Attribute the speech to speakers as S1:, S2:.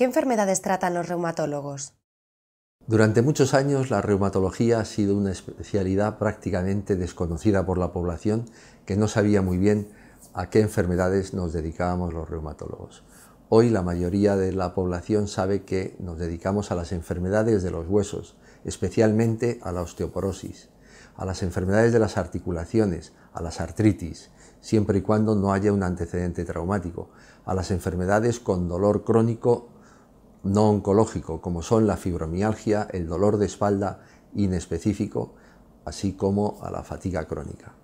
S1: ¿Qué enfermedades tratan los reumatólogos?
S2: Durante muchos años la reumatología ha sido una especialidad prácticamente desconocida por la población que no sabía muy bien a qué enfermedades nos dedicábamos los reumatólogos. Hoy la mayoría de la población sabe que nos dedicamos a las enfermedades de los huesos, especialmente a la osteoporosis, a las enfermedades de las articulaciones, a las artritis, siempre y cuando no haya un antecedente traumático, a las enfermedades con dolor crónico no oncológico, como son la fibromialgia, el dolor de espalda inespecífico, así como a la fatiga crónica.